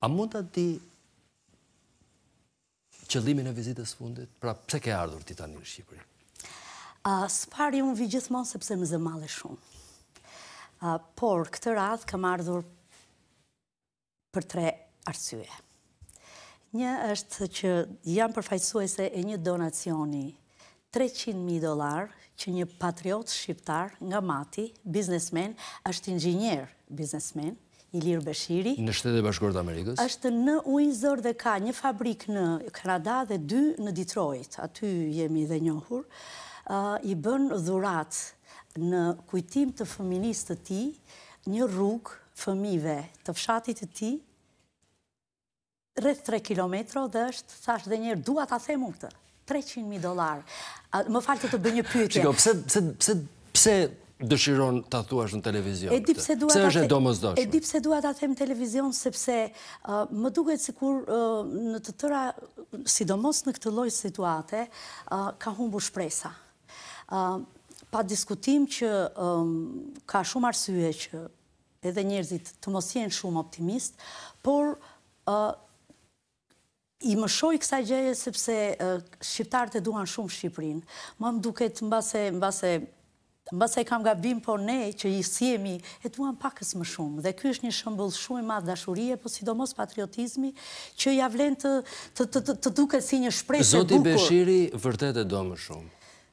A mund të di qëllimin e vizitës fundit? Pra, pse ke ardhur ti tani në Shqipëri? Së pari unë vi gjithmonë sepse më zëmale shumë. por, këtë radhë kam ardhur për tre arsye. Një është që jam përfajsuese e një donacioni 300.000 dolar që një patriot shqiptar nga mati, biznesmen, është inxinjer biznesmen, Ilir Beshiri. Në shtetë e bashkurët Amerikës. Êshtë në Uinzor dhe ka një fabrik në Kanada dhe dy në Detroit. Aty jemi dhe njohur. I bën dhurat në kujtim të fëminis të ti një rrug fëmive të fshatit të ti rrëth 3 kilometro dhe është, thash dhe njerë, duat a themu këtë. 300.000 dolar. Më falë të të bë një Pse Qiko, pëse dëshiron të thuash në televizion. Se është e domës doshme? E dipse duha të them televizion, sepse uh, më duket si uh, në të tëra, sidomos në këtë loj situate, uh, ka humbu shpresa. Pa diskutim që um, ka shumë arsye që edhe njerëzit të mos jenë shumë optimist, por i më shoj kësa gjeje sepse shqiptarët e duan shumë Shqiprin. Ma më duket mbase mbasaj kam gabim po ne që i sjemi e duan pakës më shumë. Dhe kjo është një shëmbull shumë i madhë dashurie, po sidomos patriotizmi, që javlen të duke si një shprej të bukur. Zoti Beshiri vërtet e do më shumë.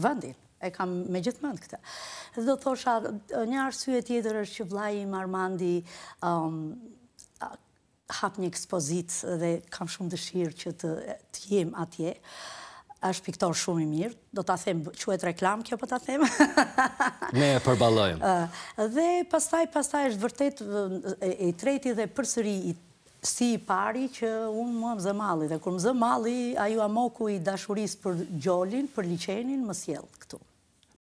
vëndin, e kam me gjithë mëndë këta. Dhe do thosha, një arsye tjetër është që vlaji i Marmandi um, hap një ekspozit dhe kam shumë dëshirë që të, jem atje është piktor shumë i mirë, do t'a them, quet reklam kjo për po t'a them. Me e përbalojmë. Dhe pastaj, pastaj është vërtet e, treti dhe përsëri i si i pari që unë më më zëmali, dhe kur më zëmali, a ju amoku i dashuris për gjolin, për liqenin, më sjellë këtu.